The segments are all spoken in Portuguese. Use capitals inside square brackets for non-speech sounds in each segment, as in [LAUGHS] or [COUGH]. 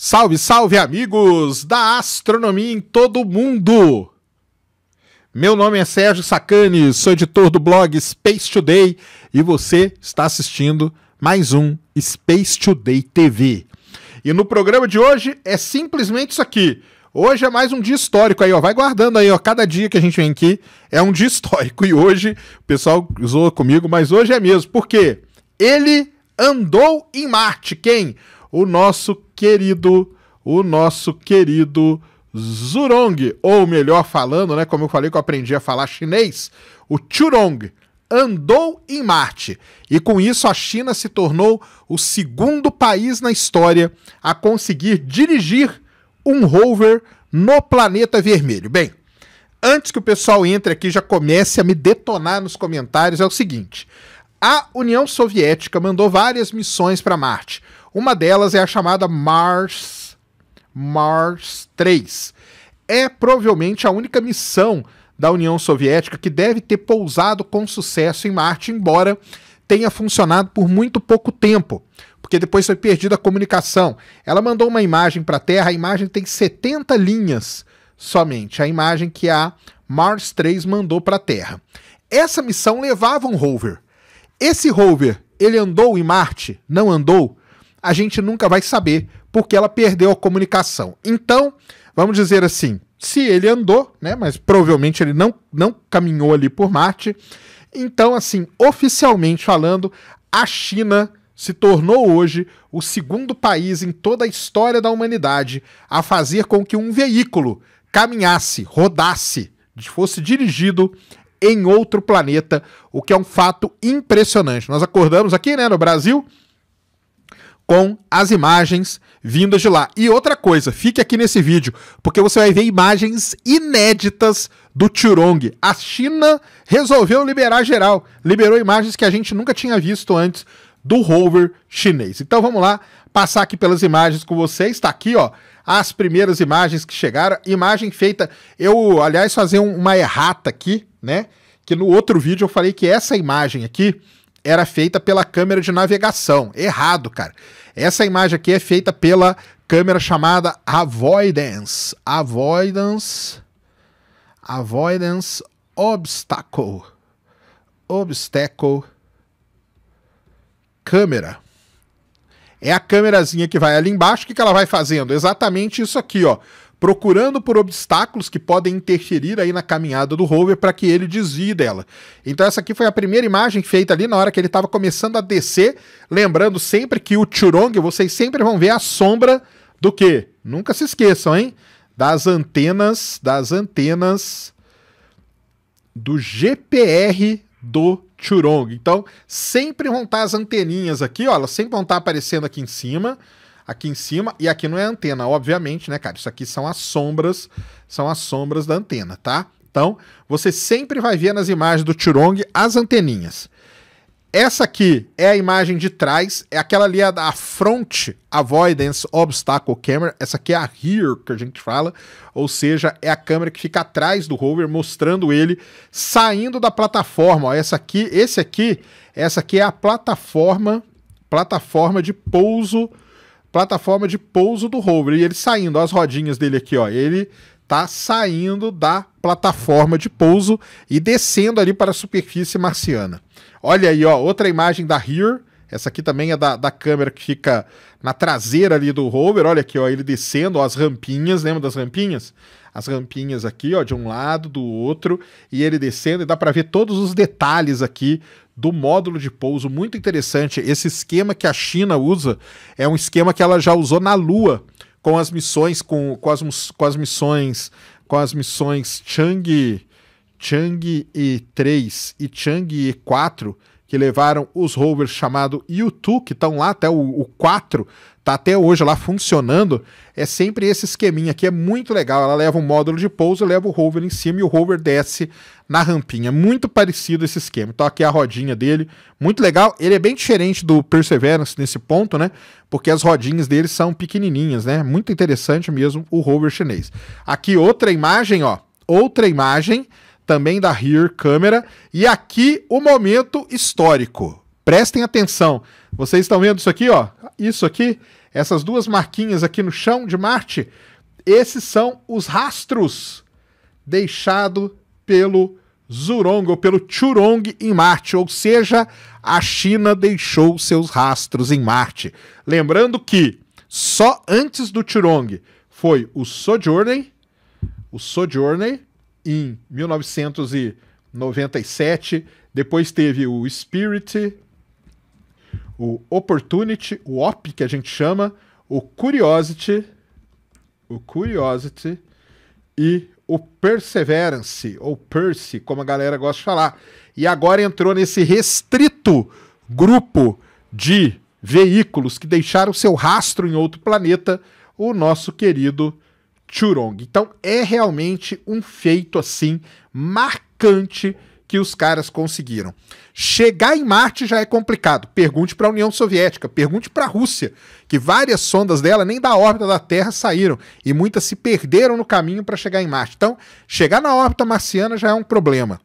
Salve, salve, amigos da astronomia em todo o mundo! Meu nome é Sérgio Sacani, sou editor do blog Space Today e você está assistindo mais um Space Today TV. E no programa de hoje é simplesmente isso aqui. Hoje é mais um dia histórico aí, ó. Vai guardando aí, ó. Cada dia que a gente vem aqui é um [LAUGHS] dia histórico. E hoje, o pessoal zoa comigo, mas hoje é mesmo. Por quê? Ele andou em Marte. Quem? O nosso querido, o nosso querido Zurong, ou melhor falando, né, como eu falei que eu aprendi a falar chinês, o Churong andou em Marte. E com isso a China se tornou o segundo país na história a conseguir dirigir um rover no planeta vermelho. Bem, antes que o pessoal entre aqui já comece a me detonar nos comentários, é o seguinte: a União Soviética mandou várias missões para Marte. Uma delas é a chamada Mars Mars 3. É provavelmente a única missão da União Soviética que deve ter pousado com sucesso em Marte, embora tenha funcionado por muito pouco tempo, porque depois foi perdida a comunicação. Ela mandou uma imagem para a Terra, a imagem tem 70 linhas somente, a imagem que a Mars 3 mandou para a Terra. Essa missão levava um rover. Esse rover, ele andou em Marte? Não andou? a gente nunca vai saber porque ela perdeu a comunicação. Então, vamos dizer assim, se ele andou, né, mas provavelmente ele não, não caminhou ali por Marte. Então, assim, oficialmente falando, a China se tornou hoje o segundo país em toda a história da humanidade a fazer com que um veículo caminhasse, rodasse, fosse dirigido em outro planeta, o que é um fato impressionante. Nós acordamos aqui, né, no Brasil, com as imagens vindas de lá. E outra coisa, fique aqui nesse vídeo, porque você vai ver imagens inéditas do Churong. A China resolveu liberar geral, liberou imagens que a gente nunca tinha visto antes do rover chinês. Então vamos lá, passar aqui pelas imagens com vocês. Está aqui, ó, as primeiras imagens que chegaram. Imagem feita, eu, aliás, fazer uma errata aqui, né? Que no outro vídeo eu falei que essa imagem aqui era feita pela câmera de navegação. Errado, cara. Essa imagem aqui é feita pela câmera chamada Avoidance. Avoidance. Avoidance Obstacle. Obstacle. Câmera. É a câmerazinha que vai ali embaixo. O que, que ela vai fazendo? Exatamente isso aqui, ó procurando por obstáculos que podem interferir aí na caminhada do rover para que ele desvie dela. Então essa aqui foi a primeira imagem feita ali na hora que ele estava começando a descer, lembrando sempre que o Churong, vocês sempre vão ver a sombra do que? Nunca se esqueçam, hein? Das antenas, das antenas do GPR do Churong. Então, sempre vão estar tá as anteninhas aqui, ó, elas sempre vão estar tá aparecendo aqui em cima aqui em cima. E aqui não é antena, obviamente, né, cara? Isso aqui são as sombras, são as sombras da antena, tá? Então, você sempre vai ver nas imagens do Tirong as anteninhas. Essa aqui é a imagem de trás, é aquela ali a, a front avoidance obstacle camera, essa aqui é a rear que a gente fala, ou seja, é a câmera que fica atrás do rover mostrando ele saindo da plataforma. Ó, essa aqui, esse aqui, essa aqui é a plataforma, plataforma de pouso plataforma de pouso do rover. E ele saindo, as rodinhas dele aqui, ó. Ele tá saindo da plataforma de pouso e descendo ali para a superfície marciana. Olha aí, ó, outra imagem da Here. Essa aqui também é da, da câmera que fica na traseira ali do rover. Olha aqui, ó, ele descendo, ó, as rampinhas, lembra das rampinhas? As rampinhas aqui, ó, de um lado, do outro, e ele descendo, e dá para ver todos os detalhes aqui do módulo de pouso, muito interessante. Esse esquema que a China usa é um esquema que ela já usou na Lua com as missões com, com, as, com as missões com as missões Chang'e e 3 e Chang'e 4 que levaram os rovers chamado U2 que estão lá até o, o 4 tá até hoje lá funcionando, é sempre esse esqueminha que é muito legal. Ela leva um módulo de pouso, leva o rover em cima e o rover desce na rampinha. Muito parecido esse esquema. Então aqui é a rodinha dele, muito legal. Ele é bem diferente do Perseverance nesse ponto, né? Porque as rodinhas dele são pequenininhas, né? Muito interessante mesmo o rover chinês. Aqui outra imagem, ó. Outra imagem também da Rear Câmera. E aqui o momento histórico. Prestem atenção. Vocês estão vendo isso aqui, ó? Isso aqui essas duas marquinhas aqui no chão de Marte, esses são os rastros deixado pelo Zurong ou pelo Churong em Marte, ou seja, a China deixou seus rastros em Marte. Lembrando que só antes do Churong foi o Sojourner, o Sojourner em 1997, depois teve o Spirit, o Opportunity, o OP que a gente chama, o Curiosity, o Curiosity e o Perseverance, ou Percy, como a galera gosta de falar. E agora entrou nesse restrito grupo de veículos que deixaram seu rastro em outro planeta, o nosso querido Churong. Então é realmente um feito assim marcante que os caras conseguiram. Chegar em Marte já é complicado. Pergunte para a União Soviética, pergunte para a Rússia, que várias sondas dela nem da órbita da Terra saíram e muitas se perderam no caminho para chegar em Marte. Então, chegar na órbita marciana já é um problema.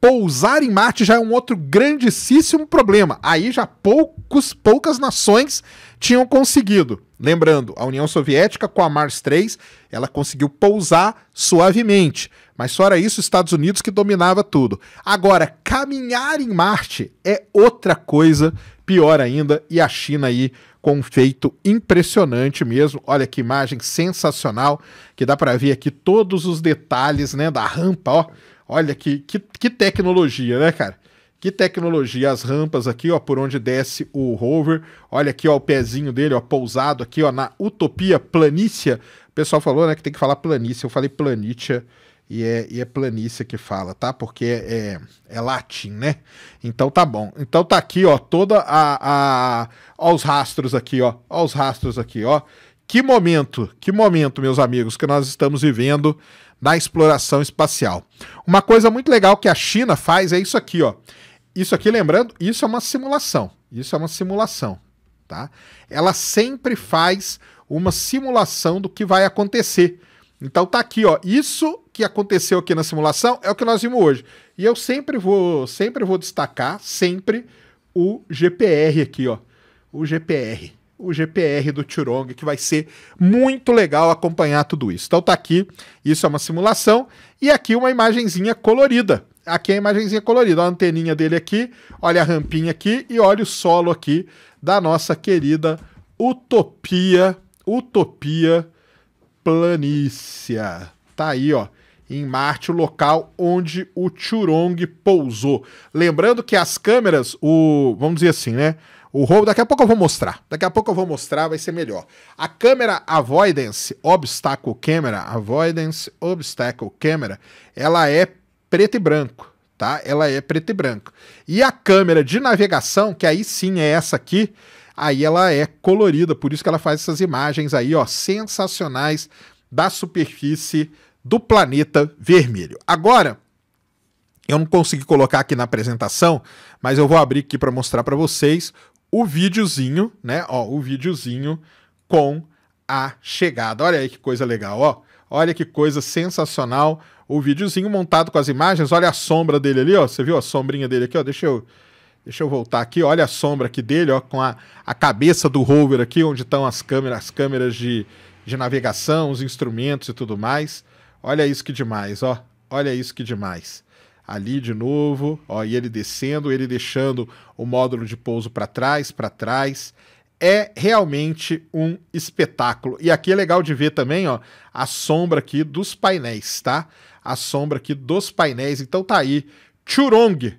Pousar em Marte já é um outro grandíssimo problema. Aí já poucos, poucas nações tinham conseguido. Lembrando, a União Soviética com a Mars 3, ela conseguiu pousar suavemente mas só era isso, Estados Unidos que dominava tudo. Agora, caminhar em Marte é outra coisa, pior ainda, e a China aí com um feito impressionante mesmo. Olha que imagem sensacional, que dá para ver aqui todos os detalhes, né, da rampa, ó. Olha que, que, que tecnologia, né, cara? Que tecnologia, as rampas aqui, ó, por onde desce o rover. Olha aqui, ó, o pezinho dele, ó, pousado aqui, ó, na Utopia Planícia. O pessoal falou, né, que tem que falar planícia. Eu falei Planitia e é, e é planície que fala, tá? Porque é, é, é, latim, né? Então tá bom. Então tá aqui, ó, toda a. a ó, os rastros aqui, ó. Ó, os rastros aqui, ó. Que momento, que momento, meus amigos, que nós estamos vivendo na exploração espacial. Uma coisa muito legal que a China faz é isso aqui, ó. Isso aqui, lembrando, isso é uma simulação. Isso é uma simulação, tá? Ela sempre faz uma simulação do que vai acontecer. Então tá aqui, ó. Isso que aconteceu aqui na simulação é o que nós vimos hoje. E eu sempre vou, sempre vou destacar, sempre o GPR aqui, ó. O GPR. O GPR do Turong, que vai ser muito legal acompanhar tudo isso. Então tá aqui, isso é uma simulação. E aqui uma imagenzinha colorida. Aqui é a imagenzinha colorida, ó, a anteninha dele aqui, olha a rampinha aqui e olha o solo aqui da nossa querida Utopia, Utopia planícia. Tá aí, ó. Em Marte, o local onde o Churong pousou. Lembrando que as câmeras, o. Vamos dizer assim, né? O roubo, daqui a pouco eu vou mostrar. Daqui a pouco eu vou mostrar, vai ser melhor. A câmera Avoidance Obstacle Camera, Avoidance Obstacle Camera, ela é preto e branco, tá? Ela é preto e branco. E a câmera de navegação, que aí sim é essa aqui, aí ela é colorida, por isso que ela faz essas imagens aí, ó, sensacionais da superfície do planeta vermelho. Agora, eu não consegui colocar aqui na apresentação, mas eu vou abrir aqui para mostrar para vocês o videozinho, né? Ó, o videozinho com a chegada. Olha aí que coisa legal, ó. Olha que coisa sensacional. O videozinho montado com as imagens, olha a sombra dele ali, ó. Você viu a sombrinha dele aqui, ó? Deixa eu Deixa eu voltar aqui, olha a sombra aqui dele, ó, com a, a cabeça do rover aqui, onde estão as câmeras, as câmeras de, de navegação, os instrumentos e tudo mais. Olha isso que demais, ó. Olha isso que demais. Ali de novo, ó, e ele descendo, ele deixando o módulo de pouso para trás, para trás. É realmente um espetáculo. E aqui é legal de ver também, ó, a sombra aqui dos painéis, tá? A sombra aqui dos painéis. Então tá aí, Churong,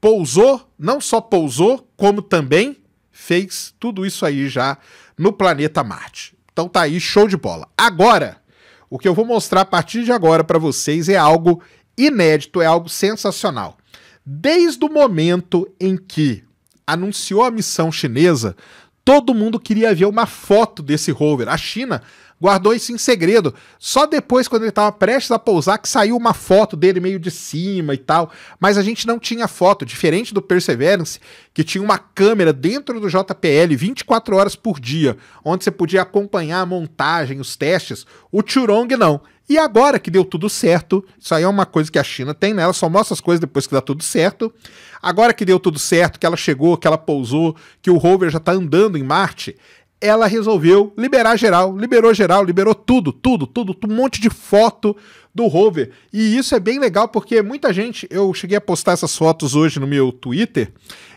pousou, não só pousou, como também fez tudo isso aí já no planeta Marte. Então tá aí, show de bola. Agora, o que eu vou mostrar a partir de agora para vocês é algo inédito, é algo sensacional. Desde o momento em que anunciou a missão chinesa, todo mundo queria ver uma foto desse rover. A China guardou isso em segredo. Só depois, quando ele estava prestes a pousar, que saiu uma foto dele meio de cima e tal. Mas a gente não tinha foto, diferente do Perseverance, que tinha uma câmera dentro do JPL 24 horas por dia, onde você podia acompanhar a montagem, os testes. O Churong não. E agora que deu tudo certo, isso aí é uma coisa que a China tem, né? Ela só mostra as coisas depois que dá tudo certo. Agora que deu tudo certo, que ela chegou, que ela pousou, que o rover já está andando em Marte, ela resolveu liberar geral, liberou geral, liberou tudo, tudo, tudo, um monte de foto do rover. E isso é bem legal porque muita gente, eu cheguei a postar essas fotos hoje no meu Twitter,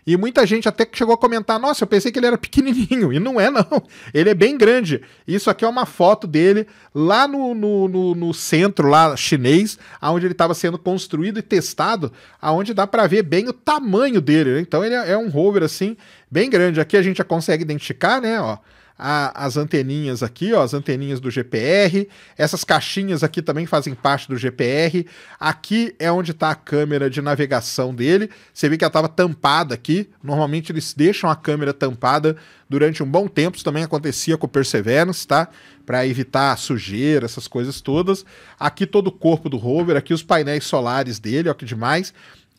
e muita gente até chegou a comentar: nossa, eu pensei que ele era pequenininho. E não é, não. [LAUGHS] Ele é bem grande. Isso aqui é uma foto dele lá no, no, no, no centro lá chinês, onde ele estava sendo construído e testado, aonde dá para ver bem o tamanho dele. Né? Então ele é, é um rover assim, bem grande. Aqui a gente já consegue identificar, né? Ó a, as anteninhas aqui, ó, as anteninhas do GPR. Essas caixinhas aqui também fazem parte do GPR. Aqui é onde está a câmera de navegação dele. Você vê que ela estava tampada aqui. Normalmente eles deixam a câmera tampada durante um bom tempo. Isso também acontecia com o Perseverance, tá? Para evitar sujeira, essas coisas todas. Aqui todo o corpo do rover, aqui os painéis solares dele, ó, que demais.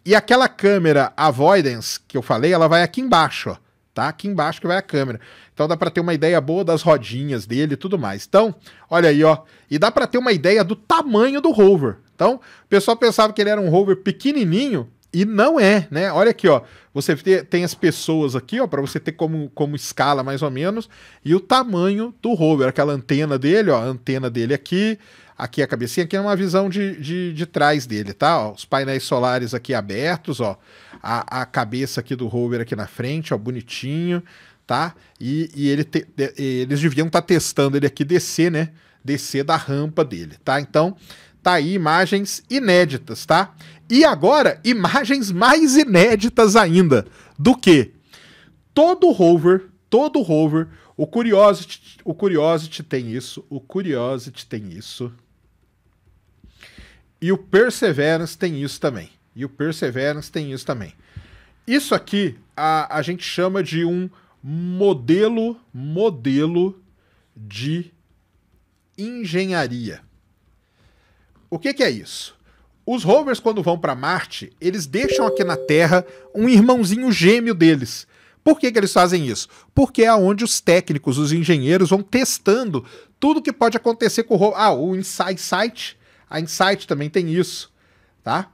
E aquela câmera Avoidance que eu falei, ela vai aqui embaixo, ó tá aqui embaixo que vai a câmera. Então dá para ter uma ideia boa das rodinhas dele e tudo mais. Então, olha aí, ó. E dá para ter uma ideia do tamanho do rover. Então, o pessoal pensava que ele era um rover pequenininho, e não é, né? Olha aqui, ó. Você tem as pessoas aqui, ó, para você ter como, como escala mais ou menos, e o tamanho do rover, aquela antena dele, ó, a antena dele aqui, aqui a cabecinha, aqui é uma visão de, de, de trás dele, tá? Ó, os painéis solares aqui abertos, ó, a, a cabeça aqui do rover aqui na frente, ó, bonitinho, tá? E, e ele te, eles deviam estar tá testando ele aqui descer, né? Descer da rampa dele, tá? Então, Tá aí imagens inéditas, tá? E agora, imagens mais inéditas ainda. Do que? Todo rover, todo rover, o Curiosity, o Curiosity tem isso, o Curiosity tem isso. E o Perseverance tem isso também. E o Perseverance tem isso também. Isso aqui a, a gente chama de um modelo, modelo de engenharia. O que, que é isso? Os rovers, quando vão para Marte, eles deixam aqui na Terra um irmãozinho gêmeo deles. Por que, que eles fazem isso? Porque é onde os técnicos, os engenheiros vão testando tudo que pode acontecer com o rover. Ah, o Insight Site, a Insight também tem isso, tá?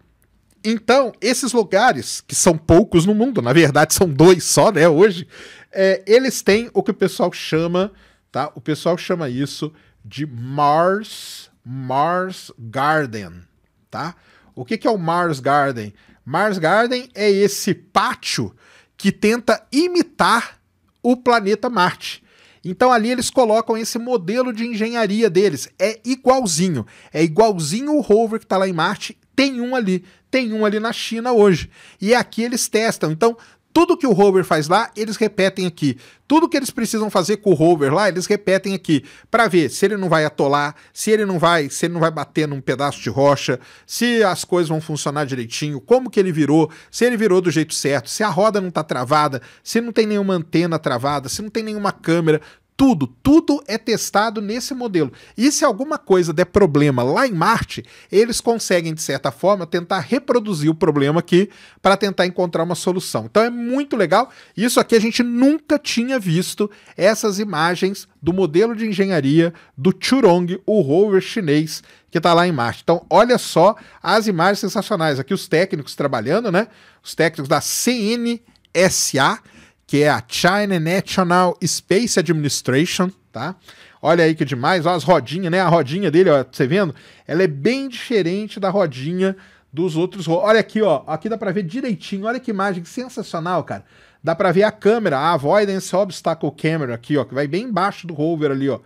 Então, esses lugares, que são poucos no mundo, na verdade são dois só, né, hoje, é, eles têm o que o pessoal chama, tá? O pessoal chama isso de Mars Mars Garden, tá? O que, que é o Mars Garden? Mars Garden é esse pátio que tenta imitar o planeta Marte. Então ali eles colocam esse modelo de engenharia deles. É igualzinho. É igualzinho o rover que está lá em Marte. Tem um ali. Tem um ali na China hoje. E aqui eles testam. Então tudo que o rover faz lá, eles repetem aqui. Tudo que eles precisam fazer com o rover lá, eles repetem aqui, para ver se ele não vai atolar, se ele não vai, se ele não vai bater num pedaço de rocha, se as coisas vão funcionar direitinho, como que ele virou, se ele virou do jeito certo, se a roda não tá travada, se não tem nenhuma antena travada, se não tem nenhuma câmera, tudo, tudo é testado nesse modelo. E se alguma coisa der problema lá em Marte, eles conseguem, de certa forma, tentar reproduzir o problema aqui para tentar encontrar uma solução. Então é muito legal. Isso aqui a gente nunca tinha visto essas imagens do modelo de engenharia do Churong, o rover chinês que está lá em Marte. Então, olha só as imagens sensacionais. Aqui os técnicos trabalhando, né? Os técnicos da CNSA que é a China National Space Administration, tá? Olha aí que demais, ó, as rodinhas, né? A rodinha dele, ó, você vendo? Ela é bem diferente da rodinha dos outros. Olha aqui, ó, aqui dá para ver direitinho. Olha que imagem sensacional, cara. Dá para ver a câmera, a Avoidance Obstacle Camera aqui, ó, que vai bem embaixo do rover ali, ó.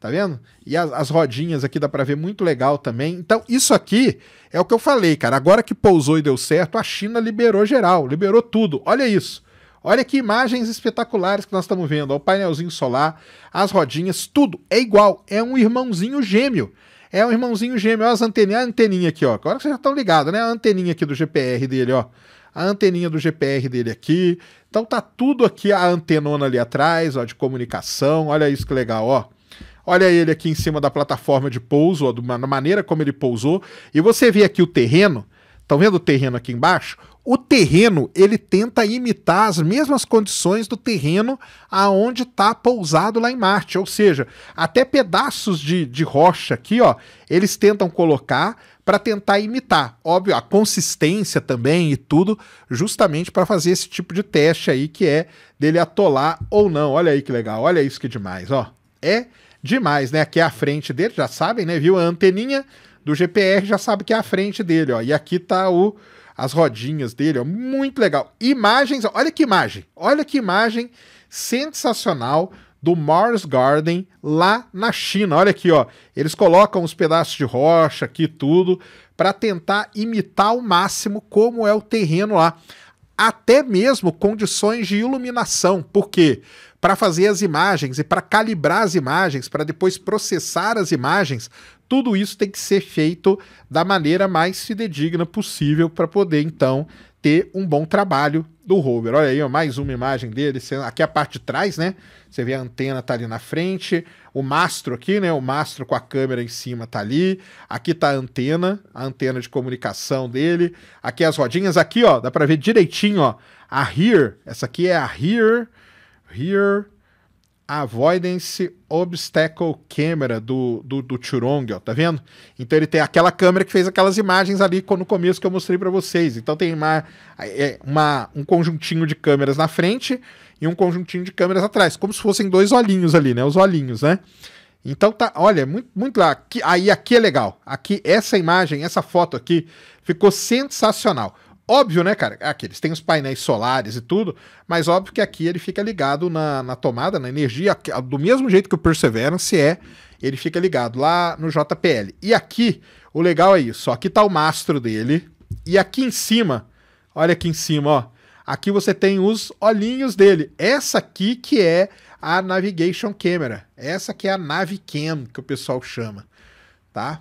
Tá vendo? E as, as rodinhas aqui dá para ver muito legal também. Então, isso aqui é o que eu falei, cara. Agora que pousou e deu certo, a China liberou geral, liberou tudo. Olha isso. Olha que imagens espetaculares que nós estamos vendo. o painelzinho solar, as rodinhas, tudo é igual. É um irmãozinho gêmeo. É um irmãozinho gêmeo. Olha as anteninhas, a anteninha aqui, ó. Agora vocês já estão ligados, né? A anteninha aqui do GPR dele, ó. A anteninha do GPR dele aqui. Então tá tudo aqui, a antenona ali atrás, ó, de comunicação. Olha isso que legal, ó. Olha ele aqui em cima da plataforma de pouso, ó, da maneira como ele pousou. E você vê aqui o terreno. Estão vendo o terreno aqui embaixo? o terreno ele tenta imitar as mesmas condições do terreno aonde está pousado lá em Marte, ou seja, até pedaços de, de rocha aqui, ó, eles tentam colocar para tentar imitar, óbvio, a consistência também e tudo, justamente para fazer esse tipo de teste aí que é dele atolar ou não. Olha aí que legal, olha isso que é demais, ó, é demais, né? Aqui é a frente dele, já sabem, né? Viu a anteninha do GPR, já sabe que é a frente dele, ó. E aqui tá o as rodinhas dele, ó, muito legal. Imagens, olha que imagem, olha que imagem sensacional do Mars Garden lá na China. Olha aqui, ó, eles colocam uns pedaços de rocha aqui tudo para tentar imitar ao máximo como é o terreno lá até mesmo condições de iluminação, porque para fazer as imagens e para calibrar as imagens, para depois processar as imagens, tudo isso tem que ser feito da maneira mais fidedigna possível para poder então ter um bom trabalho do rover. Olha aí, ó, mais uma imagem dele. Aqui é a parte de trás, né? Você vê a antena tá ali na frente, o mastro aqui, né? O mastro com a câmera em cima tá ali. Aqui tá a antena, a antena de comunicação dele. Aqui as rodinhas. Aqui, ó, dá para ver direitinho, ó. A here, essa aqui é a here. Here Avoidance Obstacle Camera do, do, do Churong, ó, tá vendo? Então ele tem aquela câmera que fez aquelas imagens ali no começo que eu mostrei para vocês. Então tem uma, é, uma, um conjuntinho de câmeras na frente e um conjuntinho de câmeras atrás, como se fossem dois olhinhos ali, né? Os olhinhos, né? Então tá, olha, muito, muito lá. Aqui, aí aqui é legal. Aqui, essa imagem, essa foto aqui, ficou sensacional. Óbvio, né, cara? Aqui eles têm os painéis solares e tudo, mas óbvio que aqui ele fica ligado na, na tomada, na energia, do mesmo jeito que o Perseverance é, ele fica ligado lá no JPL. E aqui, o legal é isso, ó, aqui tá o mastro dele, e aqui em cima, olha aqui em cima, ó, aqui você tem os olhinhos dele. Essa aqui que é a Navigation Camera, essa que é a Navicam, que o pessoal chama, tá?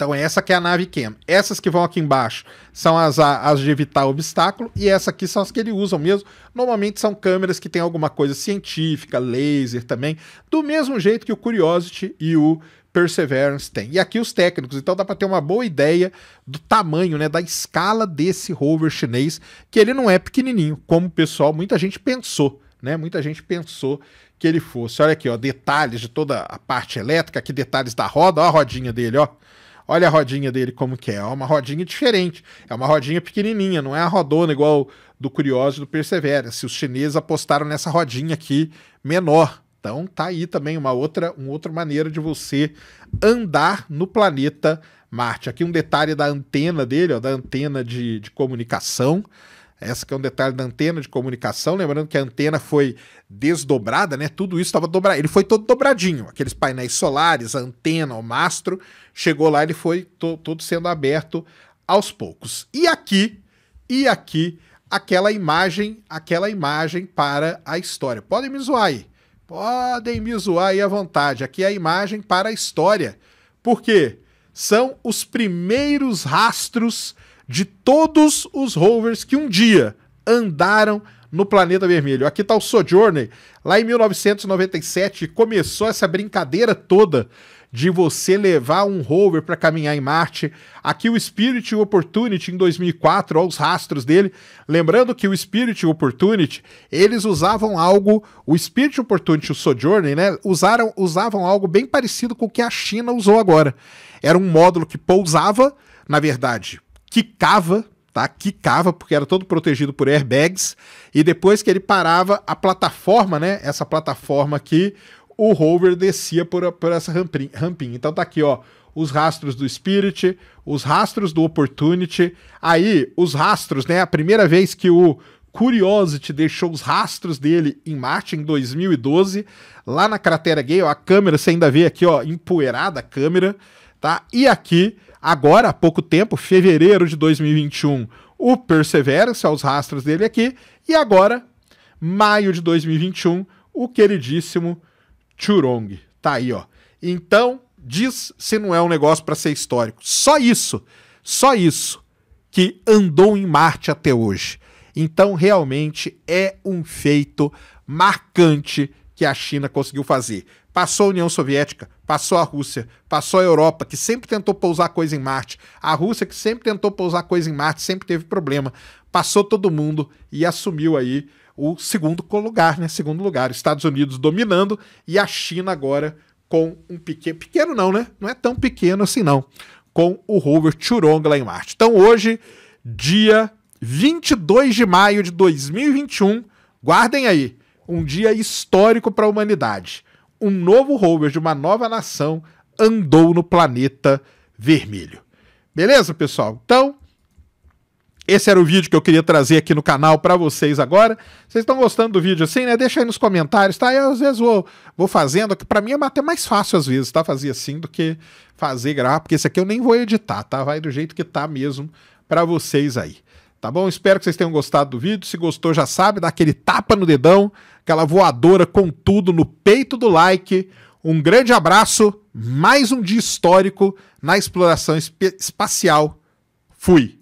Então essa que é a nave Ken. Essas que vão aqui embaixo são as, as de evitar obstáculo e essa aqui são as que ele usa mesmo. Normalmente são câmeras que tem alguma coisa científica, laser também, do mesmo jeito que o Curiosity e o Perseverance tem. E aqui os técnicos, então dá para ter uma boa ideia do tamanho, né, da escala desse rover chinês, que ele não é pequenininho, como o pessoal, muita gente pensou, né? Muita gente pensou que ele fosse. Olha aqui, ó, detalhes de toda a parte elétrica, aqui detalhes da roda, ó a rodinha dele, ó. Olha a rodinha dele como que é. É uma rodinha diferente. É uma rodinha pequenininha, não é a rodona igual do Curioso e do Se Os chineses apostaram nessa rodinha aqui menor. Então tá aí também uma outra, uma outra maneira de você andar no planeta Marte. Aqui um detalhe da antena dele, ó, da antena de, de comunicação. Essa que é um detalhe da antena de comunicação, lembrando que a antena foi desdobrada, né? Tudo isso estava dobrado, ele foi todo dobradinho, aqueles painéis solares, a antena, o mastro, chegou lá, ele foi to todo sendo aberto aos poucos. E aqui, e aqui, aquela imagem, aquela imagem para a história. Podem me zoar aí. Podem me zoar aí à vontade. Aqui é a imagem para a história. Por quê? São os primeiros rastros de todos os rovers que um dia andaram no planeta vermelho. Aqui está o Sojourner. Lá em 1997 começou essa brincadeira toda de você levar um rover para caminhar em Marte. Aqui o Spirit Opportunity em 2004, olha os rastros dele. Lembrando que o Spirit Opportunity, eles usavam algo, o Spirit Opportunity, o Sojourner, né, usaram, usavam algo bem parecido com o que a China usou agora. Era um módulo que pousava, na verdade, quicava, tá? Quicava, porque era todo protegido por airbags, e depois que ele parava, a plataforma, né? Essa plataforma aqui, o rover descia por, por essa rampinha. Então tá aqui, ó, os rastros do Spirit, os rastros do Opportunity, aí os rastros, né? A primeira vez que o Curiosity deixou os rastros dele em Marte em 2012, lá na cratera Gale, a câmera, você ainda vê aqui, ó, empoeirada a câmera, tá? E aqui agora há pouco tempo, fevereiro de 2021, o Perseverance, aos rastros dele aqui, e agora, maio de 2021, o queridíssimo Churong. Tá aí, ó. Então, diz se não é um negócio para ser histórico. Só isso, só isso que andou em Marte até hoje. Então, realmente é um feito marcante que a China conseguiu fazer. Passou a União Soviética, passou a Rússia, passou a Europa, que sempre tentou pousar coisa em Marte. A Rússia, que sempre tentou pousar coisa em Marte, sempre teve problema. Passou todo mundo e assumiu aí o segundo lugar, né? Segundo lugar. Estados Unidos dominando e a China agora com um pequeno. Pequeno não, né? Não é tão pequeno assim, não. Com o rover Churong lá em Marte. Então hoje, dia 22 de maio de 2021, guardem aí um dia histórico para a humanidade. Um novo rover de uma nova nação andou no planeta vermelho. Beleza, pessoal? Então, esse era o vídeo que eu queria trazer aqui no canal para vocês agora. Vocês estão gostando do vídeo assim, né? Deixa aí nos comentários, tá? Eu às vezes vou, vou fazendo, que para mim é até mais fácil às vezes, tá? Fazer assim do que fazer gravar, porque esse aqui eu nem vou editar, tá? Vai do jeito que tá mesmo para vocês aí. Tá bom? Espero que vocês tenham gostado do vídeo. Se gostou, já sabe, dá aquele tapa no dedão, aquela voadora com tudo no peito do like. Um grande abraço, mais um dia histórico na exploração esp espacial. Fui!